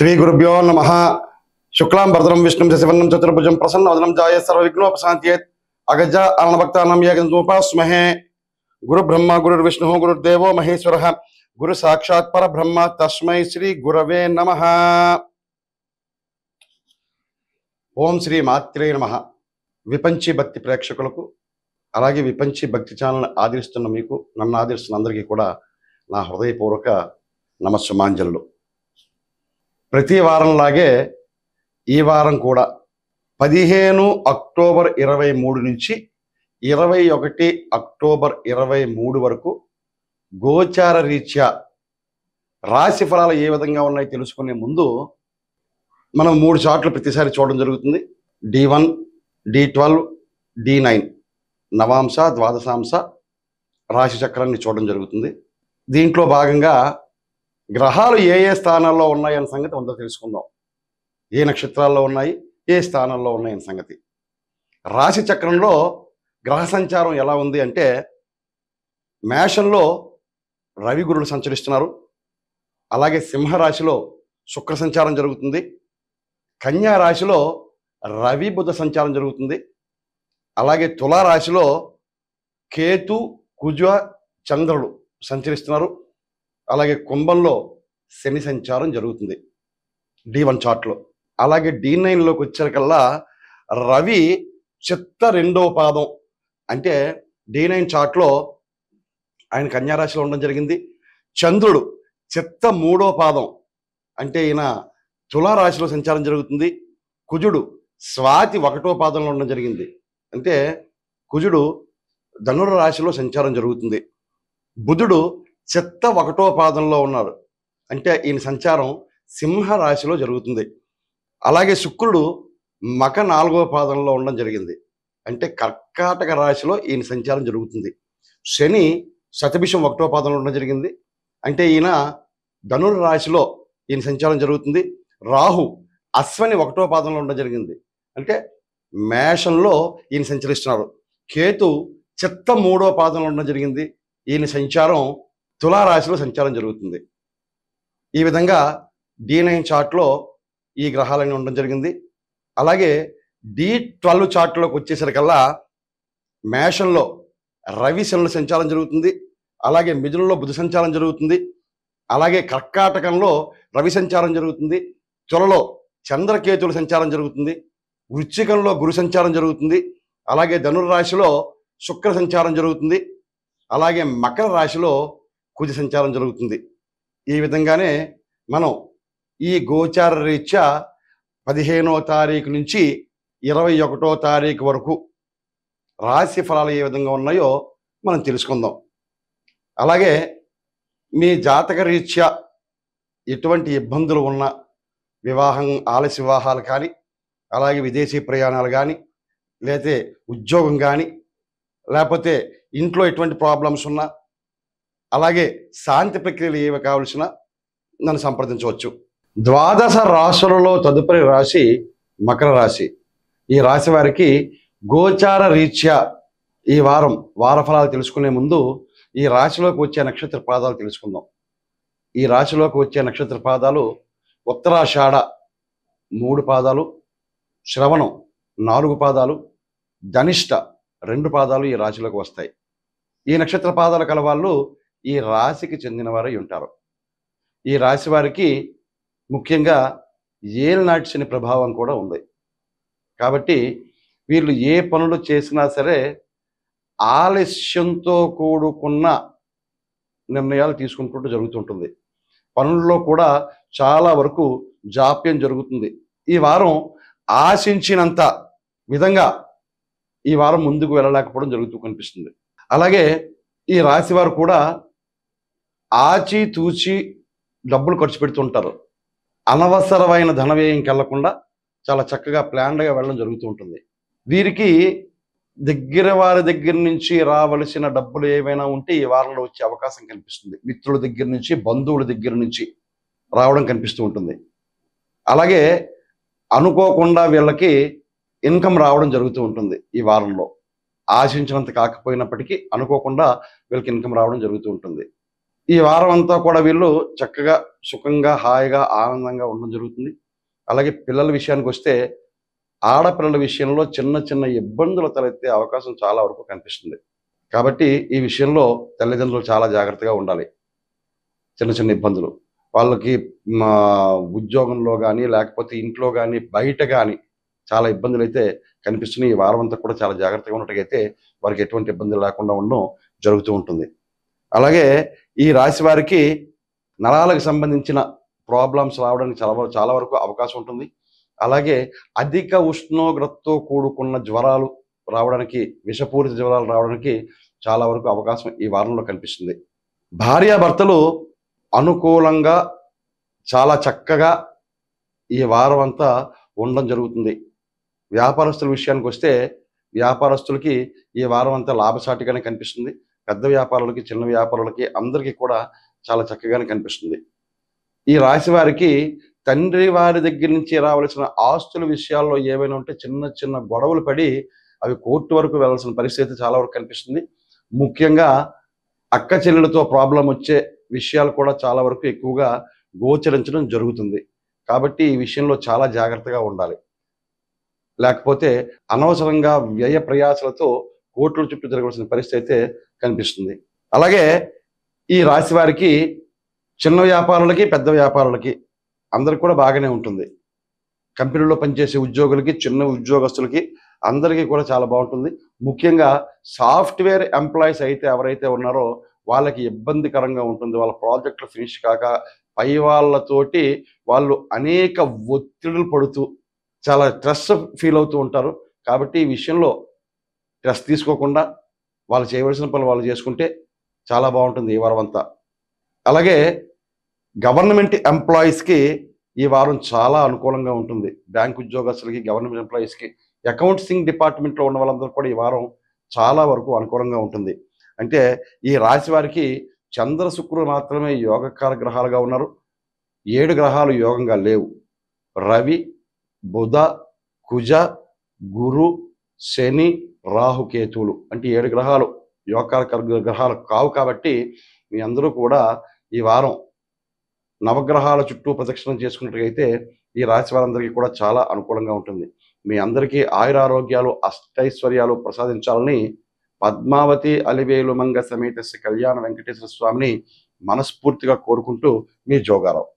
శ్రీ గురుభ్యో నమ శుక్లాం భరతరం విష్ణు శశివన్నం చతుర్భుజం ప్రసన్న వదనం జాయ సర్వ విఘ్నోపశాంతియేత్ అగజ ఆనందభక్తానం స్మహే గురు బ్రహ్మ గురు విష్ణు గురుర్దేవో మహేశ్వర గురు సాక్షాత్ పర బ్రహ్మ తస్మై శ్రీ గురవే నమ ఓం శ్రీ మాత్రే నమ విపంచి భక్తి ప్రేక్షకులకు అలాగే విపంచి భక్తి ఛానల్ ఆదరిస్తున్న మీకు నన్ను ఆదరిస్తున్న అందరికీ కూడా నా హృదయపూర్వక నమస్సుమాంజలు ప్రతి వారంలాగే ఈ వారం కూడా పదిహేను అక్టోబర్ ఇరవై మూడు నుంచి ఇరవై ఒకటి అక్టోబర్ ఇరవై మూడు వరకు గోచార రీత్యా రాశి ఫలాలు ఏ విధంగా ఉన్నాయి తెలుసుకునే ముందు మనం మూడు చాట్లు ప్రతిసారి చూడడం జరుగుతుంది D one D twelve D nine నవాంశ ద్వాదశాంశ రాశి చక్రాన్ని చూడడం జరుగుతుంది దీంట్లో భాగంగా గ్రహాలు ఏ ఏ స్థానాల్లో ఉన్నాయన్న సంగతి ఉందో తెలుసుకుందాం ఏ నక్షత్రాల్లో ఉన్నాయి ఏ స్థానాల్లో ఉన్నాయన్న సంగతి రాశి చక్రంలో గ్రహ సంచారం ఎలా ఉంది అంటే మేషంలో రవి గురులు సంచరిస్తున్నారు అలాగే సింహరాశిలో శుక్ర సంచారం జరుగుతుంది కన్యా రాశిలో రవి బుధ సంచారం జరుగుతుంది అలాగే తులారాశిలో కేతు కుజ చంద్రుడు సంచరిస్తున్నారు అలాగే కుంభంలో శని సంచారం జరుగుతుంది డి వన్ చార్ట్లో అలాగే డి నైన్లోకి వచ్చేకల్లా రవి చిత్త రెండవ పాదం అంటే డి నైన్ చార్ట్లో ఆయన కన్యారాశిలో ఉండడం జరిగింది చంద్రుడు చిత్త మూడో పాదం అంటే ఈయన తులారాశిలో సంచారం జరుగుతుంది కుజుడు స్వాతి ఒకటో పాదంలో ఉండడం జరిగింది అంటే కుజుడు ధనుర రాశిలో సంచారం జరుగుతుంది బుధుడు చెత్త ఒకటో పాదంలో ఉన్నారు అంటే ఈయన సంచారం సింహ రాశిలో జరుగుతుంది అలాగే శుక్రుడు మక నాలుగో పాదంలో ఉండడం జరిగింది అంటే కర్కాటక రాశిలో ఈయన సంచారం జరుగుతుంది శని శతభిషం ఒకటో పాదంలో ఉండడం జరిగింది అంటే ఈయన ధనుర్ రాశిలో ఈయన సంచారం జరుగుతుంది రాహు అశ్వని ఒకటో పాదంలో ఉండడం జరిగింది అంటే మేషంలో ఈయన సంచరిస్తున్నారు కేతు చిత్త మూడో పాదంలో ఉండడం జరిగింది ఈయన సంచారం తులారాశిలో సంచారం జరుగుతుంది ఈ విధంగా డి నైన్ చార్ట్లో ఈ గ్రహాలన్నీ ఉండడం జరిగింది అలాగే డి ట్వెల్వ్ చార్ట్లోకి వచ్చేసరికల్లా మేషంలో రవి శనుల సంచారం జరుగుతుంది అలాగే మిథునంలో బుధ సంచారం జరుగుతుంది అలాగే కర్కాటకంలో రవి సంచారం జరుగుతుంది తులలో చంద్రకేతుల సంచారం జరుగుతుంది వృశ్చికంలో గురు సంచారం జరుగుతుంది అలాగే ధనుర్రాశిలో శుక్ర సంచారం జరుగుతుంది అలాగే మకర రాశిలో కుజ సంచారం జరుగుతుంది ఈ విధంగానే మనం ఈ గోచార రీత్యా పదిహేనో తారీఖు నుంచి ఇరవై ఒకటో తారీఖు వరకు రాశి ఫలాలు ఏ విధంగా ఉన్నాయో మనం తెలుసుకుందాం అలాగే మీ జాతక రీత్యా ఎటువంటి ఇబ్బందులు ఉన్నా వివాహం ఆలస్య వివాహాలు కానీ అలాగే విదేశీ ప్రయాణాలు కానీ లేతే ఉద్యోగం కానీ లేకపోతే ఇంట్లో ఎటువంటి ప్రాబ్లమ్స్ ఉన్నా అలాగే శాంతి ప్రక్రియలు ఏవి కావలసిన నన్ను సంప్రదించవచ్చు ద్వాదశ రాశులలో తదుపరి రాశి మకర రాశి ఈ రాశి వారికి గోచార రీత్యా ఈ వారం వారఫలాలు తెలుసుకునే ముందు ఈ రాశిలోకి వచ్చే నక్షత్ర పాదాలు తెలుసుకుందాం ఈ రాశిలోకి వచ్చే నక్షత్ర పాదాలు ఉత్తరాషాఢ మూడు పాదాలు శ్రవణం నాలుగు పాదాలు ధనిష్ట రెండు పాదాలు ఈ రాశిలోకి వస్తాయి ఈ నక్షత్ర పాదాలు కలవాళ్ళు ఈ రాశికి చెందినవారై ఉంటారు ఈ రాశి వారికి ముఖ్యంగా ఏలినాటి శని ప్రభావం కూడా ఉంది కాబట్టి వీళ్ళు ఏ పనులు చేసినా సరే ఆలస్యంతో కూడుకున్న నిర్ణయాలు తీసుకుంటుంటూ జరుగుతుంటుంది పనుల్లో కూడా చాలా వరకు జాప్యం జరుగుతుంది ఈ వారం ఆశించినంత విధంగా ఈ వారం ముందుకు వెళ్ళలేకపోవడం జరుగుతూ కనిపిస్తుంది అలాగే ఈ రాశివారు కూడా ఆచి తూచి డబ్బులు ఖర్చు పెడుతుంటారు అనవసరమైన ధన వ్యయం కలగకుండా చాలా చక్కగా ప్లాన్డ్గా వెళ్ళడం జరుగుతూ ఉంటుంది వీరికి దగ్గర వారి దగ్గర నుంచి రావలసిన డబ్బులు ఏవైనా ఉంటే ఈ వారంలో వచ్చే అవకాశం కనిపిస్తుంది మిత్రుల దగ్గర నుంచి బంధువుల దగ్గర నుంచి రావడం కనిపిస్తూ ఉంటుంది అలాగే అనుకోకుండా వీళ్ళకి ఇన్కమ్ రావడం జరుగుతూ ఉంటుంది ఈ వారంలో ఆశించినంత కాకపోయినప్పటికీ అనుకోకుండా వీళ్ళకి ఇన్కమ్ రావడం జరుగుతూ ఉంటుంది ఈ వారం అంతా కూడా వీళ్ళు చక్కగా సుఖంగా హాయిగా ఆనందంగా ఉండడం జరుగుతుంది అలాగే పిల్లల విషయానికి వస్తే ఆడపిల్లల విషయంలో చిన్న చిన్న ఇబ్బందులు తలెత్తే అవకాశం చాలా వరకు కనిపిస్తుంది కాబట్టి ఈ విషయంలో తల్లిదండ్రులు చాలా జాగ్రత్తగా ఉండాలి చిన్న చిన్న ఇబ్బందులు వాళ్ళకి ఉద్యోగంలో కానీ లేకపోతే ఇంట్లో కానీ బయట కానీ చాలా ఇబ్బందులు అయితే కనిపిస్తున్నాయి ఈ వారం అంతా కూడా చాలా జాగ్రత్తగా ఉన్నట్టుగా అయితే వారికి ఎటువంటి ఇబ్బందులు లేకుండా ఉండడం జరుగుతూ ఉంటుంది అలాగే ఈ రాశి వారికి నరాలకు సంబంధించిన ప్రాబ్లమ్స్ రావడానికి చాలా చాలా వరకు అవకాశం ఉంటుంది అలాగే అధిక ఉష్ణోగ్రతతో కూడుకున్న జ్వరాలు రావడానికి విషపూరిత జ్వరాలు రావడానికి చాలా వరకు అవకాశం ఈ వారంలో కనిపిస్తుంది భార్యాభర్తలు అనుకూలంగా చాలా చక్కగా ఈ వారం అంతా ఉండడం జరుగుతుంది వ్యాపారస్తుల విషయానికి వస్తే వ్యాపారస్తులకి ఈ వారం అంతా లాభసాటిగానే కనిపిస్తుంది పెద్ద వ్యాపారులకి చిన్న వ్యాపారులకి అందరికీ కూడా చాలా చక్కగానే కనిపిస్తుంది ఈ రాశి వారికి తండ్రి వారి దగ్గర నుంచి రావాల్సిన ఆస్తుల విషయాల్లో ఏవైనా ఉంటే చిన్న చిన్న గొడవలు పడి అవి కోర్టు వరకు వెళ్ళాల్సిన పరిస్థితి చాలా వరకు కనిపిస్తుంది ముఖ్యంగా అక్క చెల్లెలతో ప్రాబ్లం వచ్చే విషయాలు కూడా చాలా వరకు ఎక్కువగా గోచరించడం జరుగుతుంది కాబట్టి ఈ విషయంలో చాలా జాగ్రత్తగా ఉండాలి లేకపోతే అనవసరంగా వ్యయ ప్రయాసలతో కోర్టుల చుట్టూ తిరగవలసిన పరిస్థితి అయితే కనిపిస్తుంది అలాగే ఈ రాశి వారికి చిన్న వ్యాపారులకి పెద్ద వ్యాపారులకి అందరికి కూడా బాగానే ఉంటుంది కంపెనీలో పనిచేసే ఉద్యోగులకి చిన్న ఉద్యోగస్తులకి అందరికీ కూడా చాలా బాగుంటుంది ముఖ్యంగా సాఫ్ట్వేర్ ఎంప్లాయీస్ అయితే ఎవరైతే ఉన్నారో వాళ్ళకి ఇబ్బందికరంగా ఉంటుంది వాళ్ళ ప్రాజెక్టులు ఫినిష్ కాక పై వాళ్ళతోటి వాళ్ళు అనేక ఒత్తిడులు పడుతూ చాలా స్ట్రెస్ ఫీల్ అవుతూ ఉంటారు కాబట్టి ఈ విషయంలో స్ట్రెస్ తీసుకోకుండా వాళ్ళు చేయవలసిన పనులు వాళ్ళు చేసుకుంటే చాలా బాగుంటుంది ఈ వారం అంతా అలాగే గవర్నమెంట్ ఎంప్లాయీస్కి ఈ వారం చాలా అనుకూలంగా ఉంటుంది బ్యాంక్ ఉద్యోగస్తులకి గవర్నమెంట్ ఎంప్లాయీస్కి అకౌంట్సింగ్ డిపార్ట్మెంట్లో ఉన్న వాళ్ళందరూ కూడా ఈ వారం చాలా వరకు అనుకూలంగా ఉంటుంది అంటే ఈ రాశి వారికి చంద్ర శుక్రుడు మాత్రమే యోగకార గ్రహాలుగా ఉన్నారు ఏడు గ్రహాలు యోగంగా లేవు రవి బుధ కుజ గురు శని రాహుకేతువులు అంటే ఏడు గ్రహాలు యోగకారక గ్రహాలు కావు కాబట్టి మీ అందరూ కూడా ఈ వారం నవగ్రహాల చుట్టూ ప్రదక్షిణం చేసుకున్నట్లయితే ఈ రాశి వారందరికీ కూడా చాలా అనుకూలంగా ఉంటుంది మీ అందరికీ ఆయురారోగ్యాలు అష్టైశ్వర్యాలు ప్రసాదించాలని పద్మావతి అలివేలుమంగ సమేత శ్రీ కళ్యాణ వెంకటేశ్వర స్వామిని మనస్ఫూర్తిగా కోరుకుంటూ మీ జోగారావు